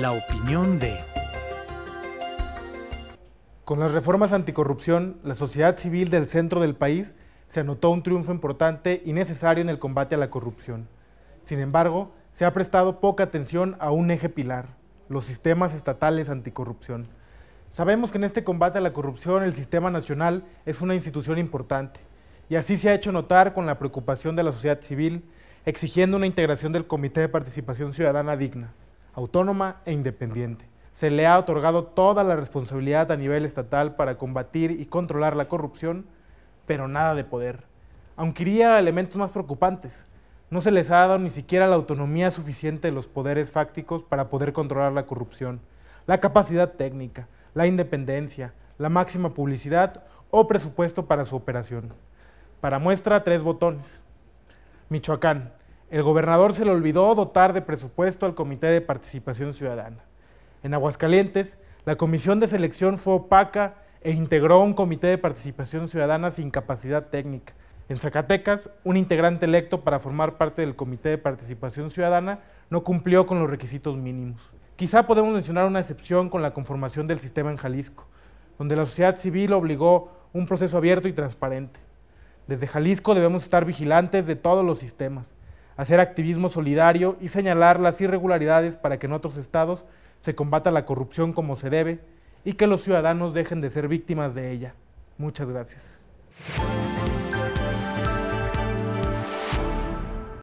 La opinión de... Con las reformas anticorrupción, la sociedad civil del centro del país se anotó un triunfo importante y necesario en el combate a la corrupción. Sin embargo, se ha prestado poca atención a un eje pilar, los sistemas estatales anticorrupción. Sabemos que en este combate a la corrupción el sistema nacional es una institución importante, y así se ha hecho notar con la preocupación de la sociedad civil, exigiendo una integración del Comité de Participación Ciudadana Digna autónoma e independiente. Se le ha otorgado toda la responsabilidad a nivel estatal para combatir y controlar la corrupción, pero nada de poder. Aunque iría a elementos más preocupantes, no se les ha dado ni siquiera la autonomía suficiente de los poderes fácticos para poder controlar la corrupción, la capacidad técnica, la independencia, la máxima publicidad o presupuesto para su operación. Para muestra, tres botones. Michoacán, el gobernador se le olvidó dotar de presupuesto al Comité de Participación Ciudadana. En Aguascalientes, la comisión de selección fue opaca e integró un comité de participación ciudadana sin capacidad técnica. En Zacatecas, un integrante electo para formar parte del Comité de Participación Ciudadana no cumplió con los requisitos mínimos. Quizá podemos mencionar una excepción con la conformación del sistema en Jalisco, donde la sociedad civil obligó un proceso abierto y transparente. Desde Jalisco debemos estar vigilantes de todos los sistemas, hacer activismo solidario y señalar las irregularidades para que en otros estados se combata la corrupción como se debe y que los ciudadanos dejen de ser víctimas de ella. Muchas gracias.